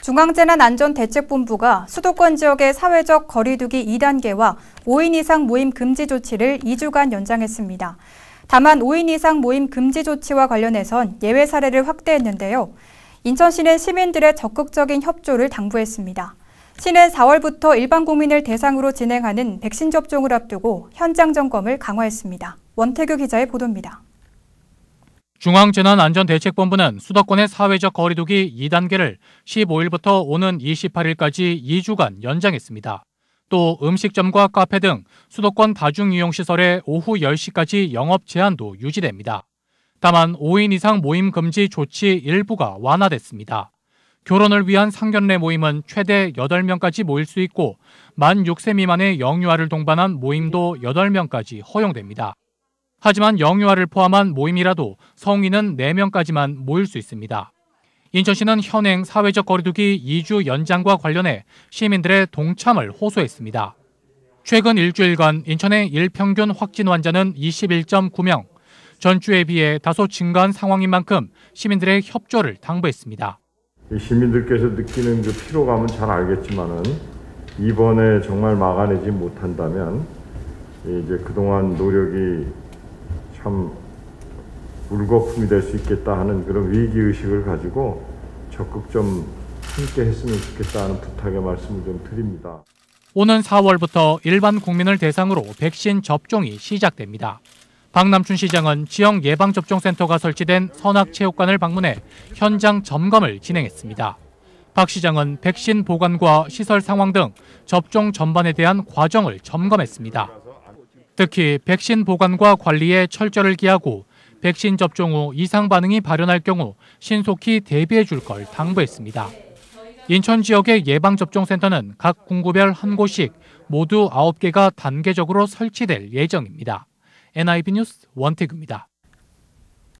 중앙재난안전대책본부가 수도권 지역의 사회적 거리두기 2단계와 5인 이상 모임 금지 조치를 2주간 연장했습니다. 다만 5인 이상 모임 금지 조치와 관련해선 예외 사례를 확대했는데요. 인천시는 시민들의 적극적인 협조를 당부했습니다. 시는 4월부터 일반 국민을 대상으로 진행하는 백신 접종을 앞두고 현장 점검을 강화했습니다. 원태규 기자의 보도입니다. 중앙재난안전대책본부는 수도권의 사회적 거리두기 2단계를 15일부터 오는 28일까지 2주간 연장했습니다. 또 음식점과 카페 등 수도권 다중이용시설의 오후 10시까지 영업 제한도 유지됩니다. 다만 5인 이상 모임 금지 조치 일부가 완화됐습니다. 결혼을 위한 상견례 모임은 최대 8명까지 모일 수 있고 만 6세 미만의 영유아를 동반한 모임도 8명까지 허용됩니다. 하지만 영유아를 포함한 모임이라도 성인은 4명까지만 모일 수 있습니다. 인천시는 현행 사회적 거리두기 2주 연장과 관련해 시민들의 동참을 호소했습니다. 최근 일주일간 인천의 일평균 확진 환자는 21.9명, 전주에 비해 다소 증가한 상황인 만큼 시민들의 협조를 당부했습니다. 시민들께서 느끼는 그 피로감은 잘 알겠지만은 이번에 정말 막아내지 못한다면 이제 그동안 노력이 참 물거품이 될 수 있겠다 하는 그런 위기의식을 가지고 적극 좀 함께 했으면 좋겠다 하는 부탁의 말씀을 좀 드립니다. 오는 4월부터 일반 국민을 대상으로 백신 접종이 시작됩니다. 박남춘 시장은 지역 예방접종센터가 설치된 선악체육관을 방문해 현장 점검을 진행했습니다. 박 시장은 백신 보관과 시설 상황 등 접종 전반에 대한 과정을 점검했습니다. 특히 백신 보관과 관리에 철저를 기하고 백신 접종 후 이상 반응이 발현할 경우 신속히 대비해 줄 걸 당부했습니다. 인천 지역의 예방접종센터는 각 공구별 한 곳씩 모두 9개가 단계적으로 설치될 예정입니다. NIB 뉴스 원태규입니다.